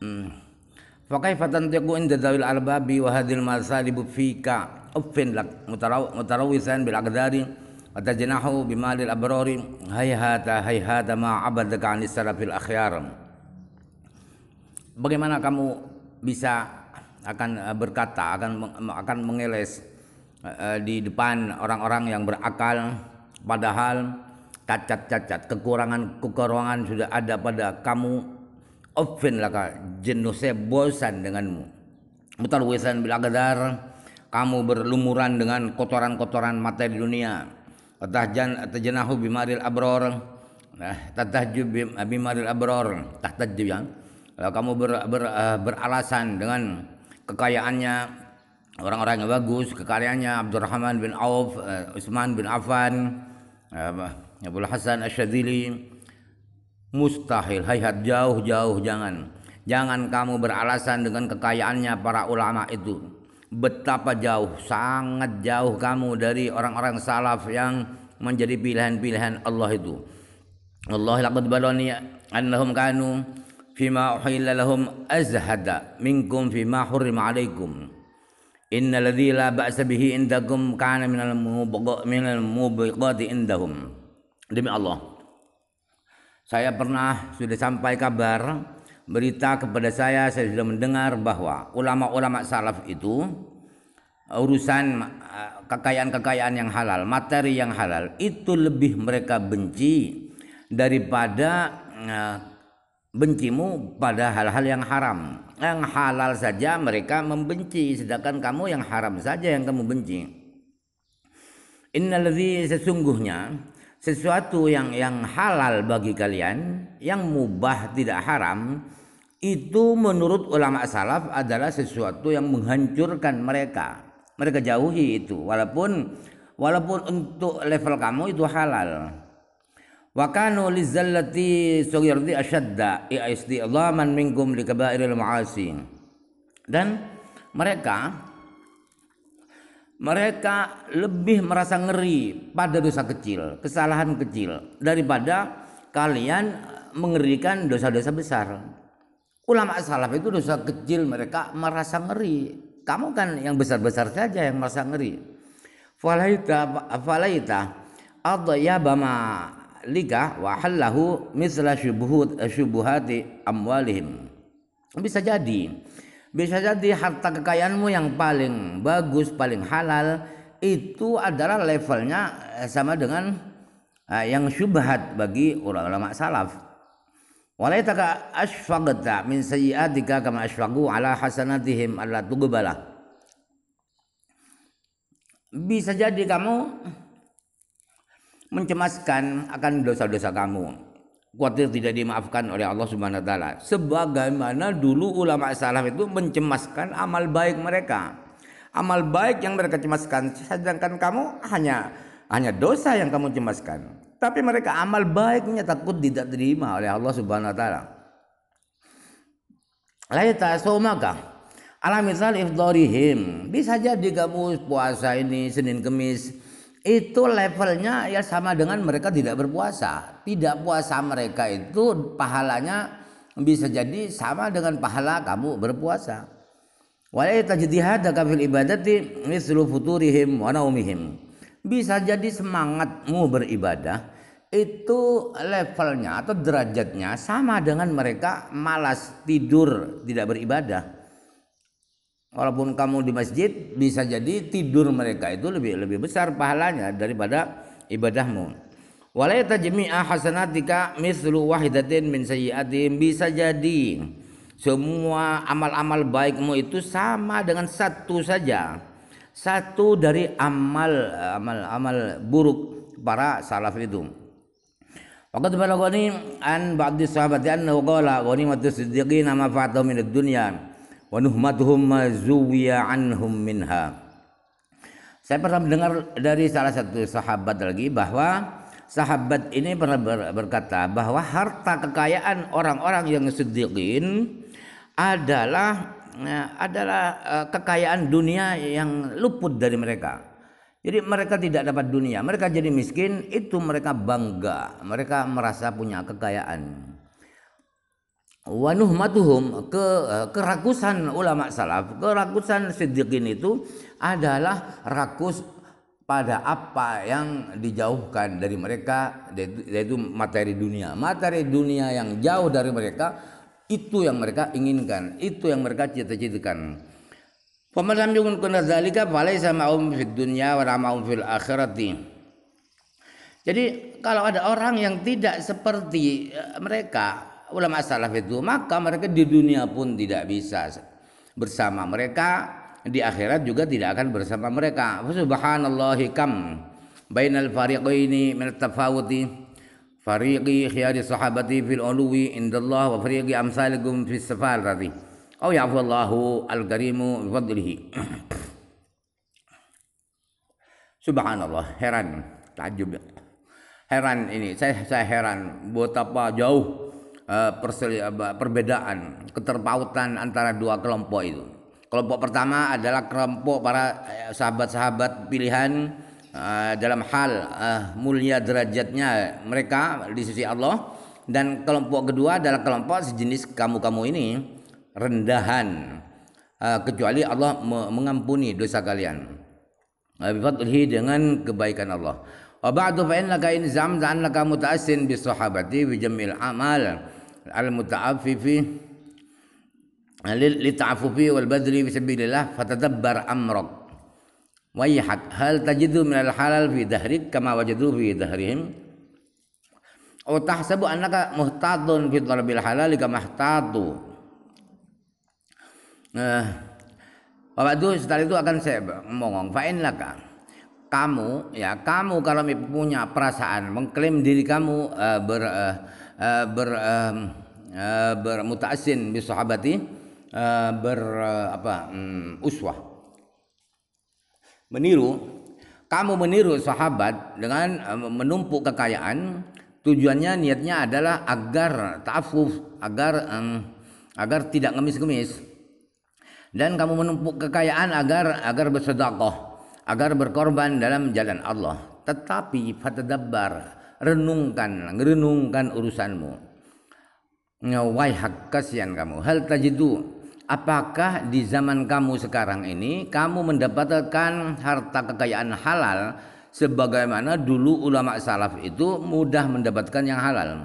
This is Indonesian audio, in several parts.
Hmm. Fakai fatan tiku inda dawil albabi wa hadil masalibu fika uffin lak mutarawisan bil aqdari wa tajnahu bimalil abrari hayhata hayhata ma abadaka anis salafil akhyar Bagaimana kamu bisa akan eh, berkata akan akan mengeles eh, di depan orang-orang yang berakal padahal cacat-cacat kekurangan-kekurangan sudah ada pada kamu Ofin laka jenuh saya bosan denganmu. Mutarwisan bil bilagadar, kamu berlumuran dengan kotoran-kotoran materi dunia. atau tajanahu bimaril abror. Nah, tatahjub bimaril abror. Tahtajub ya. kamu ber, ber, eh, beralasan dengan kekayaannya orang-orang yang bagus, kekayaannya Abdurrahman bin Auf, eh, Utsman bin Affan, eh, Abu Hasan Asyadzili, Mustahil, hayat jauh-jauh jangan. Jangan kamu beralasan dengan kekayaannya para ulama itu. Betapa jauh, sangat jauh kamu dari orang-orang salaf yang menjadi pilihan-pilihan Allah itu. Allah laqad balani annahum kanu fima uhilla lahum azhada minkum fima hurrima alaikum. Innal ladzi la ba'sa bihi indakum kana minal mubiqati indahum. Demi Allah, saya pernah sudah sampai kabar berita kepada saya, saya sudah mendengar bahwa ulama-ulama salaf itu urusan eh, kekayaan-kekayaan yang halal, materi yang halal itu lebih mereka benci daripada eh, bencimu pada hal-hal yang haram. Yang halal saja mereka membenci, sedangkan kamu yang haram saja yang kamu benci. lebih sesungguhnya sesuatu yang yang halal bagi kalian yang mubah tidak haram itu menurut ulama salaf adalah sesuatu yang menghancurkan mereka mereka jauhi itu walaupun walaupun untuk level kamu itu halal wa kanu lizallati sughirdi asyadda iaisti ya allaman minkum likabairil kaba'iril dan mereka mereka lebih merasa ngeri pada dosa kecil, kesalahan kecil daripada kalian mengerikan dosa-dosa besar. Ulama salaf itu dosa kecil mereka merasa ngeri. Kamu kan yang besar-besar saja yang merasa ngeri. Falaita falaita adyaba ma liga wa halahu misla syubuhat syubuhati amwalihim. Bisa jadi bisa jadi harta kekayaanmu yang paling bagus, paling halal itu adalah levelnya eh, sama dengan uh, yang syubhat bagi orang ulama salaf. Walaitaka asfaqta min sayyiatika kama asfaqu ala hasanatihim alla tugbalah. Bisa jadi kamu mencemaskan akan dosa-dosa kamu khawatir tidak dimaafkan oleh Allah Subhanahu wa taala. Sebagaimana dulu ulama salaf itu mencemaskan amal baik mereka. Amal baik yang mereka cemaskan sedangkan kamu hanya hanya dosa yang kamu cemaskan. Tapi mereka amal baiknya takut tidak terima oleh Allah Subhanahu wa taala. Laita saumaka Alamisal misal Bisa jadi kamu puasa ini Senin Kamis itu levelnya ya sama dengan mereka tidak berpuasa. Tidak puasa mereka itu pahalanya bisa jadi sama dengan pahala kamu berpuasa. Bisa jadi semangatmu beribadah itu levelnya atau derajatnya sama dengan mereka malas tidur tidak beribadah walaupun kamu di masjid bisa jadi tidur mereka itu lebih lebih besar pahalanya daripada ibadahmu. walaita jami'a hasanatika mislu wahidatin min sayyi'atin bisa jadi semua amal-amal baikmu itu sama dengan satu saja. Satu dari amal amal amal buruk para salaf itu. Waqad balagani an ba'di sahabati annahu qala ghanimatu siddiqin ma fa'atu min ad-dunya wa nuhmaduhum ma zuwiya anhum minha saya pernah mendengar dari salah satu sahabat lagi bahwa sahabat ini pernah berkata bahwa harta kekayaan orang-orang yang sedikit adalah ya, adalah e, kekayaan dunia yang luput dari mereka. Jadi mereka tidak dapat dunia, mereka jadi miskin, itu mereka bangga, mereka merasa punya kekayaan wanuh matuhum ke eh, keragusan ulama salaf keragusan siddiqin itu adalah rakus pada apa yang dijauhkan dari mereka yaitu materi dunia materi dunia yang jauh dari mereka itu yang mereka inginkan itu yang mereka cita-citakan Pemalam yukun kuna zalika sama um fit dunia warama um fil akhirati. Jadi kalau ada orang yang tidak seperti eh, mereka ulama salaf itu maka mereka di dunia pun tidak bisa bersama mereka di akhirat juga tidak akan bersama mereka subhanallahi kam bainal fariqaini min tafawuti fariqi khiyari sahabati fil ulwi indallah wa fariqi amsalikum fis safarati aw Allah al karimu fadlihi subhanallah heran takjub heran ini saya saya heran buat apa jauh Eh, perbedaan, keterpautan antara dua kelompok itu. Kelompok pertama adalah kelompok para eh, sahabat-sahabat pilihan eh, dalam hal mulia derajatnya mereka di sisi Allah dan kelompok kedua adalah kelompok sejenis kamu-kamu ini rendahan kecuali Allah mengampuni dosa kalian. Bifatulhi dengan kebaikan Allah. Wa ba'du fa innaka in zamta annaka muta'assin amal al muta'affifi li ta'affufi wal badri fi sabilillah fatadabbar amrak wayhak hal tajidu min al halal fi dahrik kama wajadu fi dahrihim aw tahsabu annaka muhtadun fi talabil halal kama ihtadu eh, nah Bapak itu setelah itu akan saya ngomong fa'in laka kamu ya kamu kalau punya perasaan mengklaim diri kamu uh, ber, uh, Eh, ber uh, uh, bi sahabati eh, ber apa mm, uswah meniru kamu meniru sahabat dengan menumpuk kekayaan tujuannya niatnya adalah agar ta'afuf agar agar tidak ngemis-ngemis dan kamu menumpuk kekayaan agar agar bersedekah agar berkorban dalam jalan Allah tetapi fatadabbar renungkan renungkan urusanmu ngawai hak kasihan kamu hal tajidu apakah di zaman kamu sekarang ini kamu mendapatkan harta kekayaan halal sebagaimana dulu ulama salaf itu mudah mendapatkan yang halal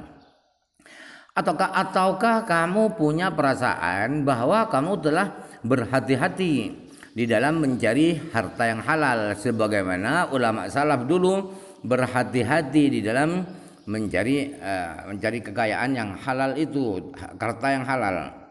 ataukah ataukah kamu punya perasaan bahwa kamu telah berhati-hati di dalam mencari harta yang halal sebagaimana ulama salaf dulu berhati-hati di dalam mencari uh, mencari kekayaan yang halal itu, harta yang halal.